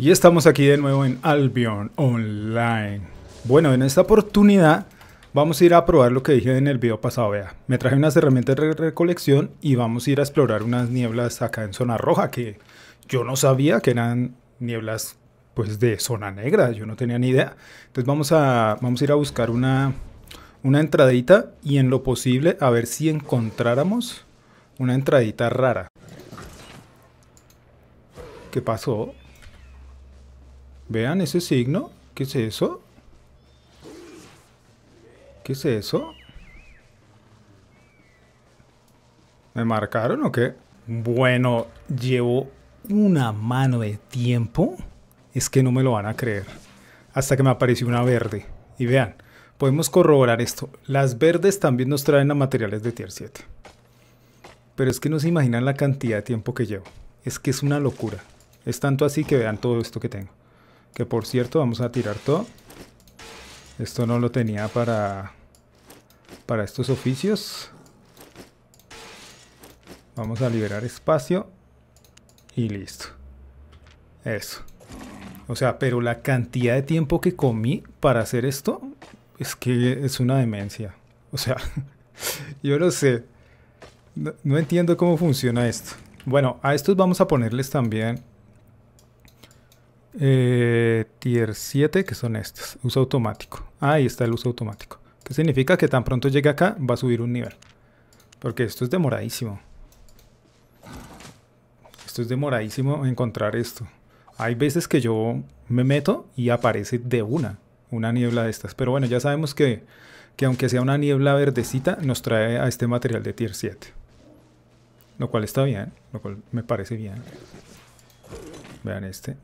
Y estamos aquí de nuevo en Albion Online. Bueno, en esta oportunidad vamos a ir a probar lo que dije en el video pasado. Vea, me traje unas herramientas de recolección y vamos a ir a explorar unas nieblas acá en zona roja que yo no sabía que eran nieblas pues de zona negra, yo no tenía ni idea. Entonces vamos a, vamos a ir a buscar una, una entradita y en lo posible a ver si encontráramos una entradita rara. ¿Qué pasó? Vean ese signo. ¿Qué es eso? ¿Qué es eso? ¿Me marcaron o qué? Bueno, llevo una mano de tiempo. Es que no me lo van a creer. Hasta que me apareció una verde. Y vean, podemos corroborar esto. Las verdes también nos traen a materiales de tier 7. Pero es que no se imaginan la cantidad de tiempo que llevo. Es que es una locura. Es tanto así que vean todo esto que tengo. Que por cierto, vamos a tirar todo. Esto no lo tenía para, para estos oficios. Vamos a liberar espacio. Y listo. Eso. O sea, pero la cantidad de tiempo que comí para hacer esto es que es una demencia. O sea, yo no sé. No, no entiendo cómo funciona esto. Bueno, a estos vamos a ponerles también eh, tier 7, que son estos Uso automático. Ahí está el uso automático. Que significa que tan pronto llegue acá, va a subir un nivel. Porque esto es demoradísimo. Esto es demoradísimo encontrar esto. Hay veces que yo me meto y aparece de una, una niebla de estas. Pero bueno, ya sabemos que, que aunque sea una niebla verdecita, nos trae a este material de tier 7. Lo cual está bien, lo cual me parece bien. Vean este.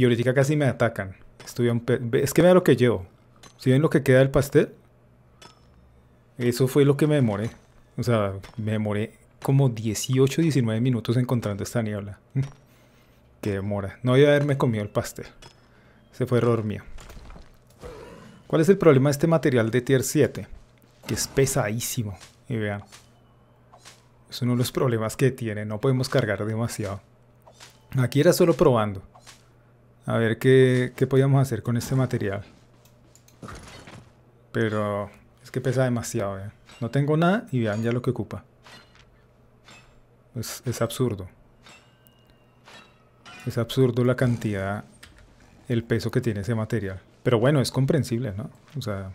Y ahorita casi me atacan. un es que vea lo que llevo. Si ven lo que queda del pastel, eso fue lo que me demoré. O sea, me demoré como 18, 19 minutos encontrando esta niebla. Qué demora. No iba a haberme comido el pastel. se fue error mío. ¿Cuál es el problema de este material de tier 7? Que es pesadísimo. Y vean. Es uno de los problemas que tiene. No podemos cargar demasiado. Aquí era solo probando. A ver qué, podíamos hacer con este material. Pero es que pesa demasiado. No tengo nada y vean ya lo que ocupa. Es, es absurdo. Es absurdo la cantidad, el peso que tiene ese material. Pero bueno, es comprensible, ¿no? O sea...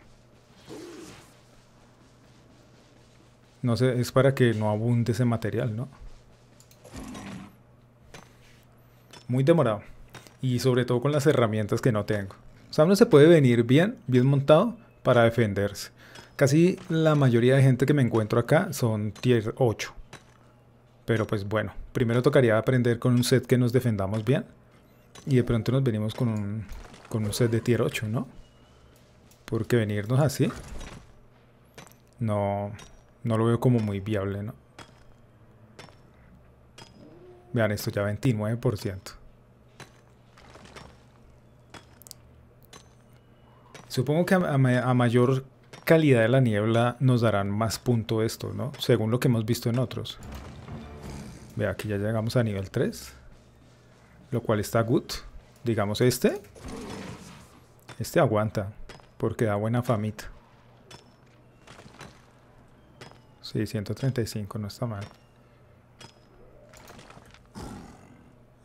No sé, es para que no abunde ese material, ¿no? Muy demorado y sobre todo con las herramientas que no tengo. O sea, uno se puede venir bien, bien montado para defenderse. Casi la mayoría de gente que me encuentro acá son tier 8. Pero pues bueno, primero tocaría aprender con un set que nos defendamos bien. Y de pronto nos venimos con un, con un set de tier 8, ¿no? Porque venirnos así... No, no lo veo como muy viable, ¿no? Vean, esto ya 29%. Supongo que a, mayor calidad de la niebla nos darán más punto esto, ¿no? Según lo que hemos visto en otros. Vea, aquí ya llegamos a nivel 3. Lo cual está good. Digamos este. Este aguanta. Porque da buena famita. Sí, 135, no está mal.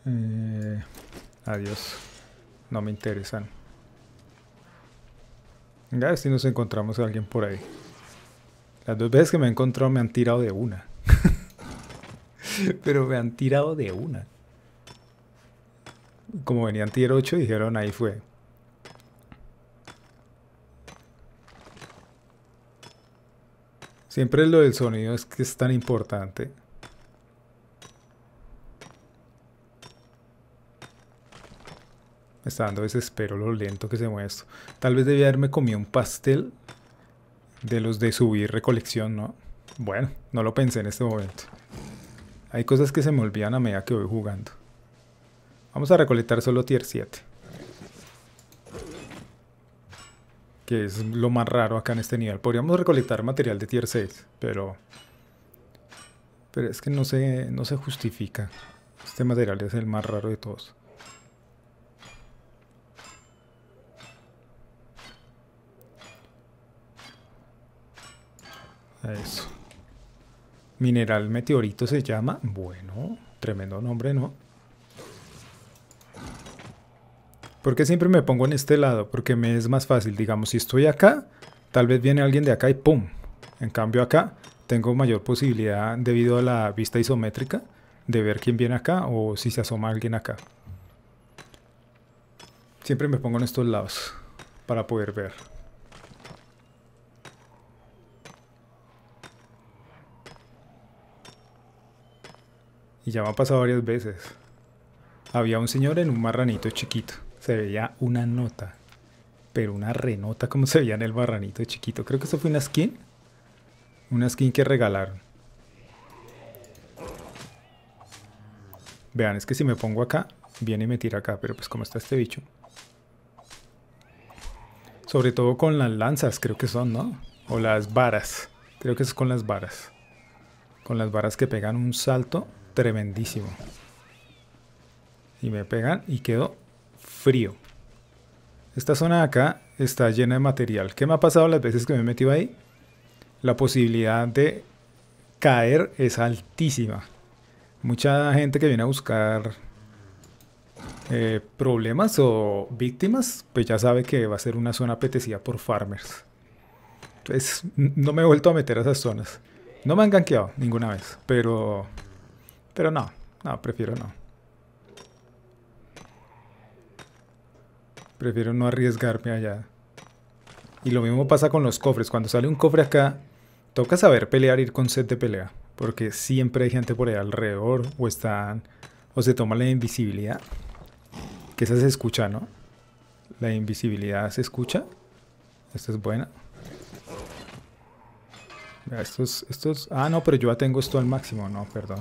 Eh, adiós. No me interesan. Venga, a ver si nos encontramos a alguien por ahí. Las dos veces que me he encontrado me han tirado de una. Pero me han tirado de una. Como venían tier 8, dijeron ahí fue. Siempre lo del sonido es que es tan importante. Me está dando desespero lo lento que se mueve Tal vez debía haberme comido un pastel de los de subir recolección, ¿no? Bueno, no lo pensé en este momento. Hay cosas que se me olvidan a medida que voy jugando. Vamos a recolectar solo tier 7. Que es lo más raro acá en este nivel. Podríamos recolectar material de tier 6, pero... Pero es que no se, no se justifica. Este material es el más raro de todos. Eso. Mineral meteorito se llama. Bueno, tremendo nombre, ¿no? Porque siempre me pongo en este lado? Porque me es más fácil. Digamos, si estoy acá, tal vez viene alguien de acá y ¡pum! En cambio acá tengo mayor posibilidad debido a la vista isométrica de ver quién viene acá o si se asoma alguien acá. Siempre me pongo en estos lados para poder ver. Y ya me ha pasado varias veces. Había un señor en un marranito chiquito. Se veía una nota. Pero una renota como se veía en el marranito chiquito. Creo que eso fue una skin. Una skin que regalaron. Vean, es que si me pongo acá, viene y me tira acá. Pero pues como está este bicho. Sobre todo con las lanzas, creo que son, ¿no? O las varas. Creo que es con las varas. Con las varas que pegan un salto tremendísimo. Y me pegan y quedo frío. Esta zona acá está llena de material. ¿Qué me ha pasado las veces que me he metido ahí? La posibilidad de caer es altísima. Mucha gente que viene a buscar eh, problemas o víctimas, pues ya sabe que va a ser una zona apetecida por farmers. Entonces, no me he vuelto a meter a esas zonas. No me han ganqueado ninguna vez, pero pero no, no, prefiero no. Prefiero no arriesgarme allá. Y lo mismo pasa con los cofres. Cuando sale un cofre acá, toca saber pelear, ir con set de pelea. Porque siempre hay gente por allá alrededor o están... o se toma la invisibilidad. Que esa se escucha, ¿no? La invisibilidad se escucha. Esta es buena. Estos, estos... Ah, no, pero yo ya tengo esto al máximo. No, perdón.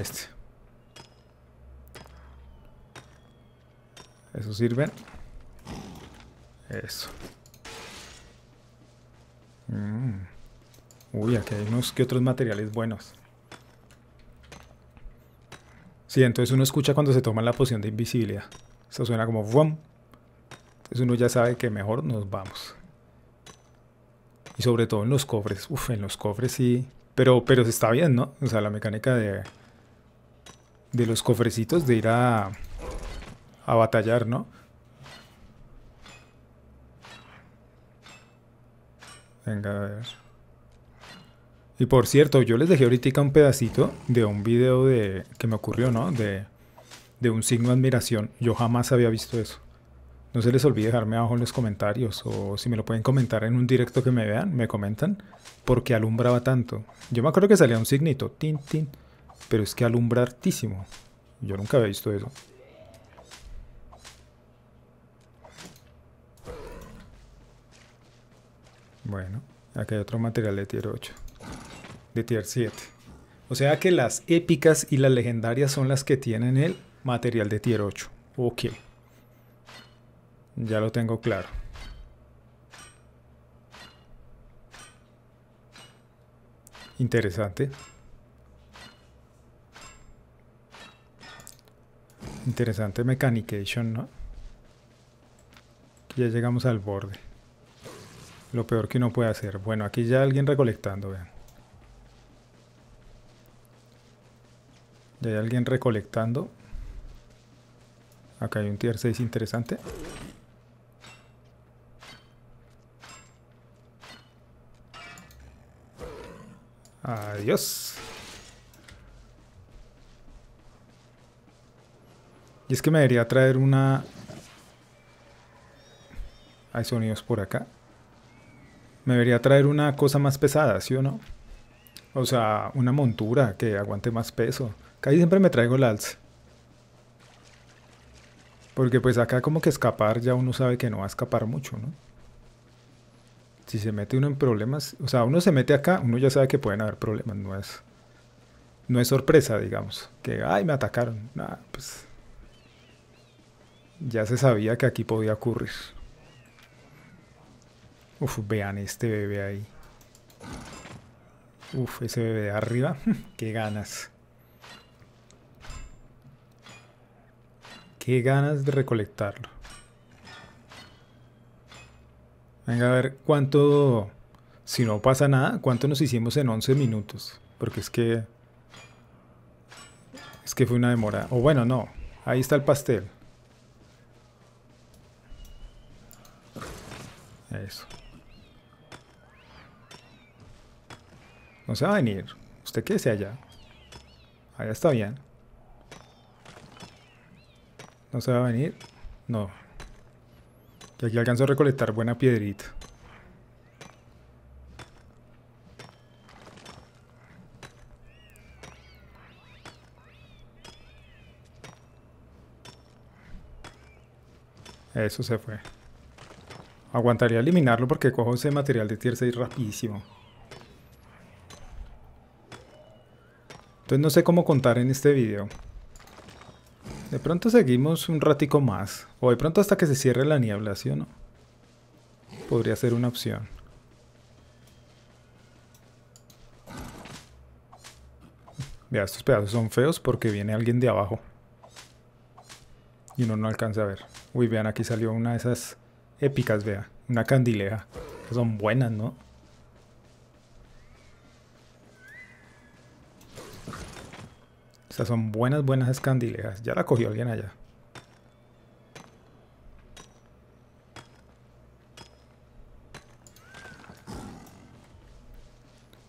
Este. Eso sirve. Eso. Mm. Uy, aquí hay unos que otros materiales buenos. Sí, entonces uno escucha cuando se toma la poción de invisibilidad. Eso suena como ¡Bum! Entonces uno ya sabe que mejor nos vamos. Y sobre todo en los cofres. Uf, en los cofres sí. Pero, pero está bien, ¿no? O sea, la mecánica de de los cofrecitos de ir a, batallar, ¿no? Venga, a ver. Y por cierto, yo les dejé ahorita un pedacito de un video de que me ocurrió, ¿no? De, de un signo de admiración. Yo jamás había visto eso. No se les olvide dejarme abajo en los comentarios o si me lo pueden comentar en un directo que me vean, me comentan, porque alumbraba tanto. Yo me acuerdo que salía un signito, tin, tin. Pero es que alumbra Yo nunca había visto eso. Bueno, acá hay otro material de tier 8. De tier 7. O sea que las épicas y las legendarias son las que tienen el material de tier 8. Ok. Ya lo tengo claro. Interesante. Interesante Mechanication, ¿no? ya llegamos al borde. Lo peor que uno puede hacer. Bueno, aquí ya alguien recolectando, vean. Ya hay alguien recolectando. Acá hay un tier 6 interesante. Adiós. Y es que me debería traer una... Hay sonidos por acá. Me debería traer una cosa más pesada, ¿sí o no? O sea, una montura que aguante más peso. Casi siempre me traigo el alza. Porque pues acá como que escapar ya uno sabe que no va a escapar mucho, ¿no? Si se mete uno en problemas... O sea, uno se mete acá, uno ya sabe que pueden haber problemas. No es, no es sorpresa, digamos. Que, ay, me atacaron. Nada, pues ya se sabía que aquí podía ocurrir. Uf, vean este bebé ahí. Uf, ese bebé de arriba. Qué ganas. Qué ganas de recolectarlo. Venga a ver cuánto... Si no pasa nada, ¿cuánto nos hicimos en 11 minutos? Porque es que... Es que fue una demora. O bueno, no. Ahí está el pastel. Eso. No se va a venir. Usted quédese allá. Allá está bien. No se va a venir. No. Y aquí alcanzo a recolectar buena piedrita. Eso se fue. Aguantaría eliminarlo porque cojo ese material de tier 6 rapidísimo. Entonces no sé cómo contar en este video. De pronto seguimos un ratico más. O de pronto hasta que se cierre la niebla, ¿sí o no? Podría ser una opción. Vea, estos pedazos son feos porque viene alguien de abajo. Y uno no alcanza a ver. Uy, vean, aquí salió una de esas épicas, vea. Una candileja, son buenas, ¿no? Esas son buenas, buenas escandilejas. Ya la cogió alguien allá.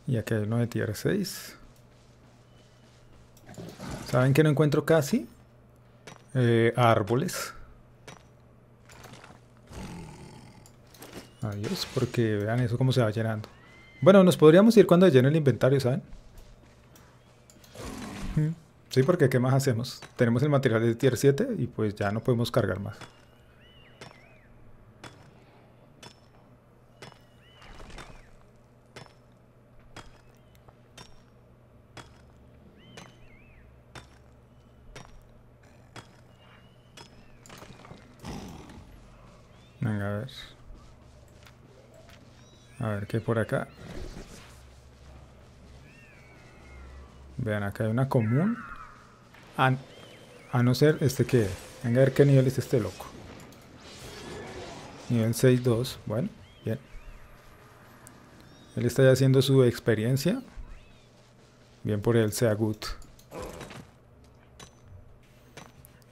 Y aquí hay uno de tier 6. ¿Saben que no encuentro casi? Eh, árboles. Adiós, porque vean eso cómo se va llenando. Bueno, nos podríamos ir cuando llene el inventario, ¿saben? Mm, sí, porque ¿qué más hacemos? Tenemos el material de tier 7 y pues ya no podemos cargar más. Venga, a ver que por acá. Vean, acá hay una común. A, no ser este que... Venga a ver qué nivel es este loco. Nivel 6-2. Bueno, bien. Él está ya haciendo su experiencia. Bien por él, sea good.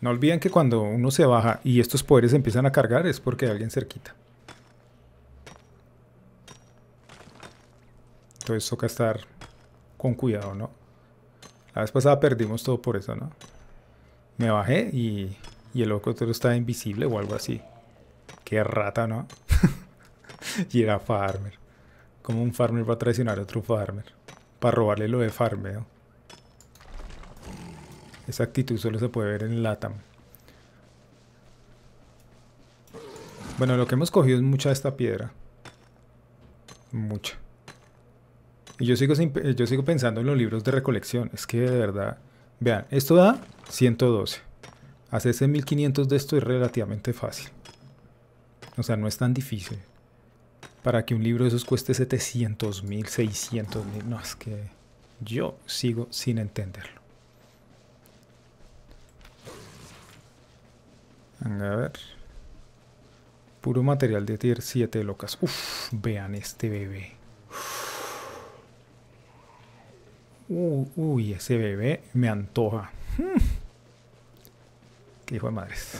No olviden que cuando uno se baja y estos poderes empiezan a cargar es porque hay alguien cerquita. Entonces toca estar con cuidado, ¿no? La vez pasada perdimos todo por eso, ¿no? Me bajé y, el otro estaba invisible o algo así. Qué rata, ¿no? y era farmer. Como un farmer va a traicionar a otro farmer. Para robarle lo de farmeo. Esa actitud solo se puede ver en LATAM. Bueno, lo que hemos cogido es mucha de esta piedra. Mucha. Y yo sigo, yo sigo pensando en los libros de recolección. Es que de verdad, vean, esto da 112. Hacerse 1500 de esto es relativamente fácil. O sea, no es tan difícil. Para que un libro de esos cueste 700 mil, 600 mil. No, es que yo sigo sin entenderlo. A ver. Puro material de tier 7 locas. Uf, vean este bebé. Uy, uh, uy, ese bebé me antoja. Hmm. Qué hijo de madres.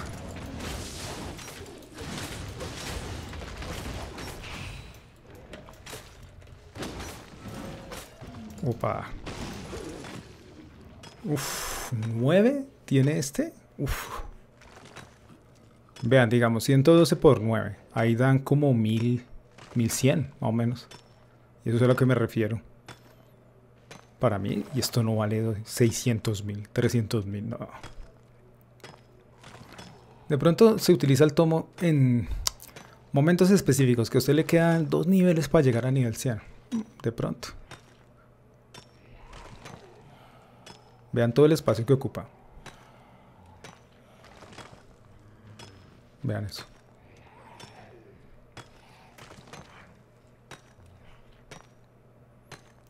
Opa. Uf, 9 tiene este. Uf. Vean, digamos 112 por 9. Ahí dan como 1000, 1100 más o menos. eso es a lo que me refiero para mí y esto no vale 600 mil, 300 mil, no. De pronto se utiliza el tomo en momentos específicos que a usted le quedan dos niveles para llegar a nivel 100. De pronto. Vean todo el espacio que ocupa. Vean eso.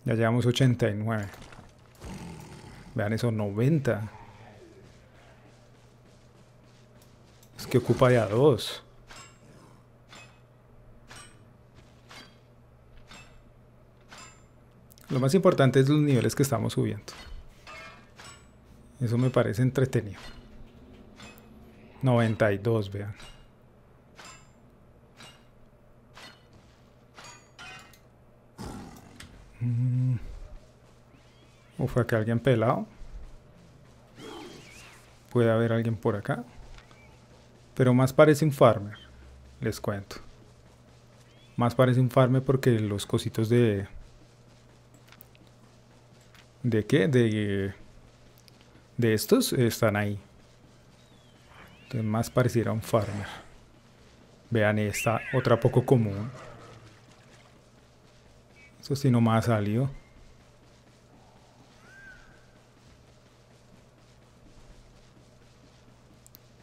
Ya llevamos 89. Vean eso, 90. Es que ocupa ya 2 Lo más importante es los niveles que estamos subiendo. Eso me parece entretenido. 92, vean. ¿O mm. fue que alguien pelado? Puede haber alguien por acá. Pero más parece un farmer, les cuento. Más parece un farmer porque los cositos de... ¿De qué? De... De estos están ahí. Entonces más pareciera un farmer. Vean esta, otra poco común. Eso sí más salió.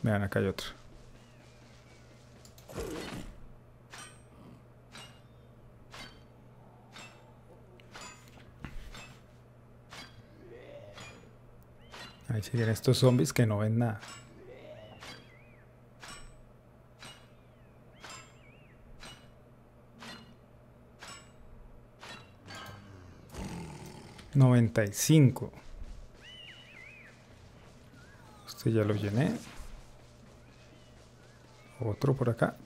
Vean, acá hay otro. Ahí siguen estos zombies que no ven nada. 95. Este ya lo llené. Otro por acá.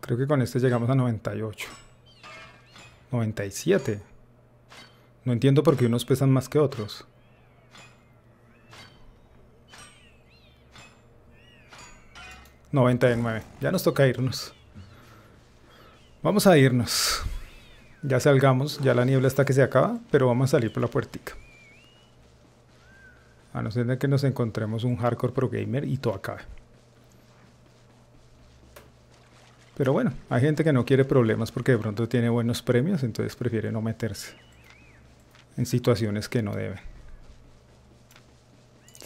Creo que con este llegamos a 98. 97. No entiendo por qué unos pesan más que otros. 99. Ya nos toca irnos. Vamos a irnos. Ya salgamos, ya la niebla está que se acaba, pero vamos a salir por la puertica. A no ser de que nos encontremos un hardcore pro gamer y todo acabe. Pero bueno, hay gente que no quiere problemas porque de pronto tiene buenos premios, entonces prefiere no meterse en situaciones que no debe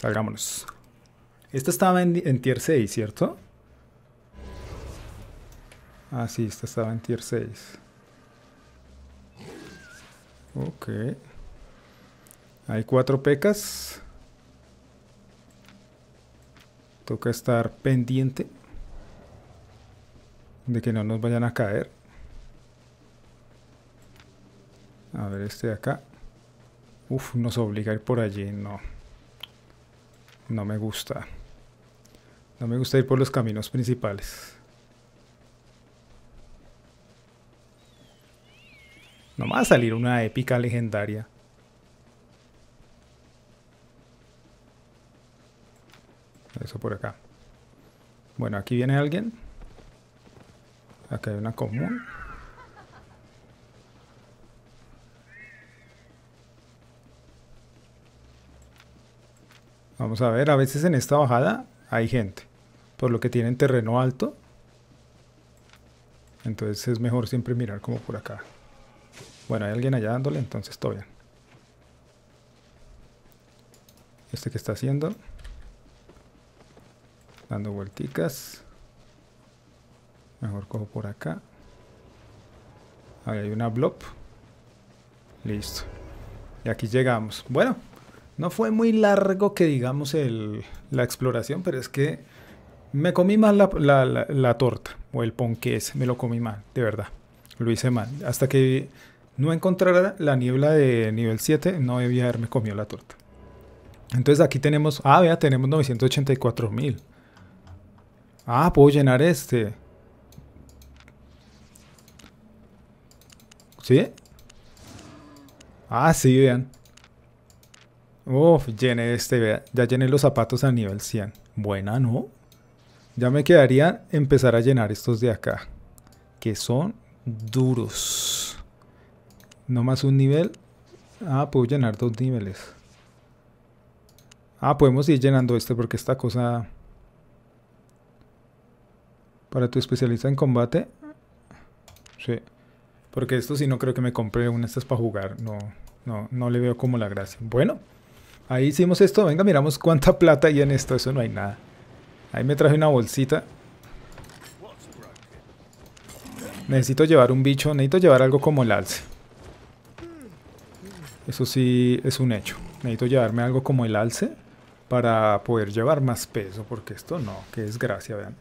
Salgámonos. Esta estaba en tier 6, ¿cierto? Ah, sí, esta estaba en tier 6. Ok. Hay cuatro pecas. Toca estar pendiente de que no nos vayan a caer. A ver este de acá. Uf, nos obliga a ir por allí. No. No me gusta. No me gusta ir por los caminos principales. No va a salir una épica legendaria. Eso por acá. Bueno, aquí viene alguien. Acá hay una común. Vamos a ver, a veces en esta bajada hay gente. Por lo que tienen terreno alto. Entonces es mejor siempre mirar como por acá. Bueno, hay alguien allá dándole, entonces todavía ¿Este que está haciendo? Dando vuelticas. Mejor cojo por acá. hay una blob. Listo. Y aquí llegamos. Bueno, no fue muy largo que digamos el, la exploración, pero es que me comí mal la, torta o el ponqués. Me lo comí mal, de verdad. Lo hice mal. Hasta que no encontrará la niebla de nivel 7, no debía haberme comido la torta. Entonces aquí tenemos, ah, vea, tenemos 984 mil. Ah, puedo llenar este. ¿Sí? Ah, sí, vean. Uf, llené este, vea Ya llené los zapatos a nivel 100. Buena, ¿no? Ya me quedaría empezar a llenar estos de acá. Que son duros. No más un nivel. Ah, puedo llenar dos niveles. Ah, podemos ir llenando este porque esta cosa... Para tu especialista en combate. Sí. Porque esto sí no creo que me compre una estas para jugar. No, no, no le veo como la gracia. Bueno, ahí hicimos esto. Venga, miramos cuánta plata hay en esto. Eso no hay nada. Ahí me traje una bolsita. Necesito llevar un bicho. Necesito llevar algo como el alce. Eso sí es un hecho. Necesito llevarme algo como el alce para poder llevar más peso, porque esto no, qué desgracia, vean.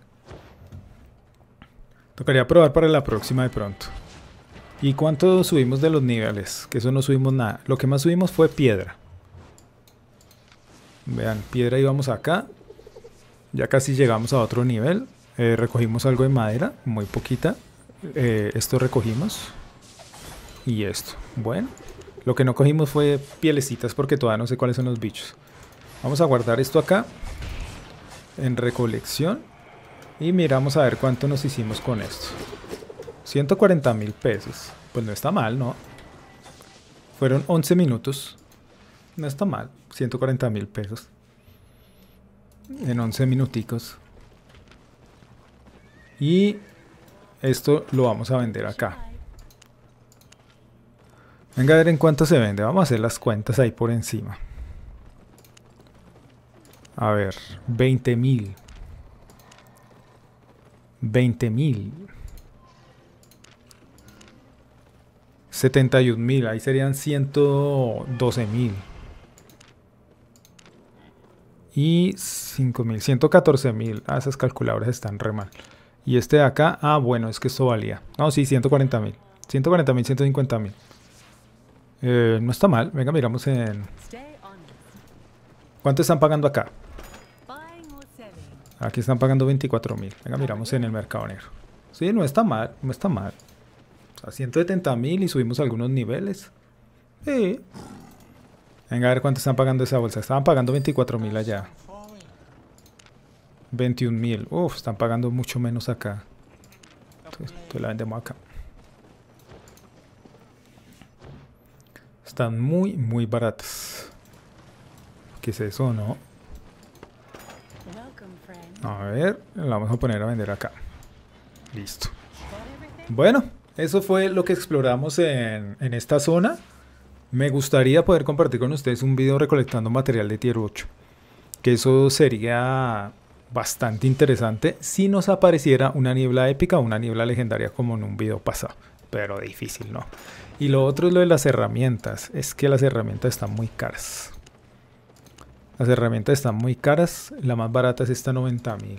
Tocaría probar para la próxima de pronto. ¿Y cuánto subimos de los niveles? Que eso no subimos nada. Lo que más subimos fue piedra. Vean, piedra íbamos acá. Ya casi llegamos a otro nivel. Eh, recogimos algo de madera, muy poquita. Eh, esto recogimos. Y esto. Bueno, lo que no cogimos fue pielecitas porque todavía no sé cuáles son los bichos. Vamos a guardar esto acá. En recolección. Y miramos a ver cuánto nos hicimos con esto. 140 mil pesos. Pues no está mal, ¿no? Fueron 11 minutos. No está mal. 140 mil pesos. En 11 minuticos. Y esto lo vamos a vender acá. Venga a ver en cuánto se vende. Vamos a hacer las cuentas ahí por encima. A ver, 20.000, 20.000, 71.000, mil. Ahí serían 112 mil. Y 5 mil. 114 mil. Ah, esas calculadoras están re mal. Y este de acá. Ah, bueno, es que esto valía. No, sí, 140 mil. 140 mil, 150 mil. Eh, no está mal. Venga, miramos en... ¿Cuánto están pagando acá? Aquí están pagando 24 mil. Venga, miramos en el mercado negro. Sí, no está mal, no está mal. A 170 mil y subimos algunos niveles. Sí. Venga, a ver cuánto están pagando esa bolsa. Estaban pagando 24 mil allá. 21 mil. Uf, están pagando mucho menos acá. entonces la vendemos acá. Están muy, muy baratas. ¿Qué es eso, no? A ver, la vamos a poner a vender acá. Listo. Bueno, eso fue lo que exploramos en, en esta zona. Me gustaría poder compartir con ustedes un video recolectando material de tier 8. Que eso sería bastante interesante si nos apareciera una niebla épica o una niebla legendaria como en un video pasado pero difícil, ¿no? Y lo otro es lo de las herramientas. Es que las herramientas están muy caras. Las herramientas están muy caras. La más barata es esta 90.000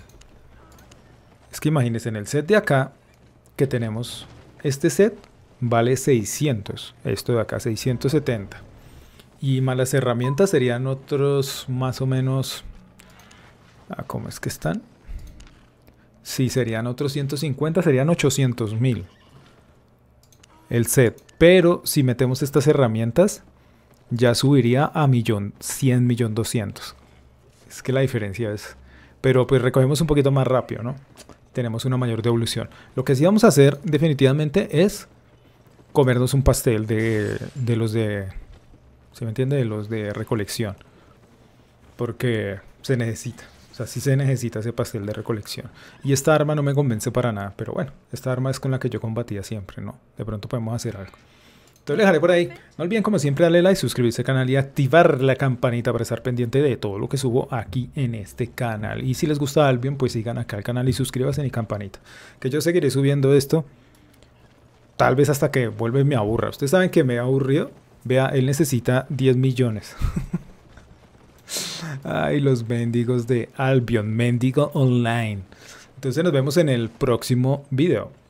Es que imagínense, en el set de acá que tenemos, este set vale 600. Esto de acá 670. Y más las herramientas serían otros más o menos... Ah, ¿Cómo es que están? Sí, serían otros 150, serían 800.000 el set. Pero si metemos estas herramientas, ya subiría a millón, 100, millón 200. Es que la diferencia es... Pero pues recogemos un poquito más rápido, ¿no? Tenemos una mayor devolución. Lo que sí vamos a hacer definitivamente es comernos un pastel de, de los de... ¿Se me entiende? De los de recolección. Porque se necesita si se necesita ese pastel de recolección. Y esta arma no me convence para nada, pero bueno, esta arma es con la que yo combatía siempre, ¿no? De pronto podemos hacer algo. Entonces lo dejaré por ahí. No olviden, como siempre, darle like, suscribirse al canal y activar la campanita para estar pendiente de todo lo que subo aquí en este canal. Y si les gusta bien pues sigan acá al canal y suscríbanse a mi campanita. Que yo seguiré subiendo esto, tal vez hasta que vuelve me aburra. Ustedes saben que me he aburrido. Vea, él necesita 10 millones. Ay, los mendigos de Albion, mendigo online. Entonces nos vemos en el próximo video.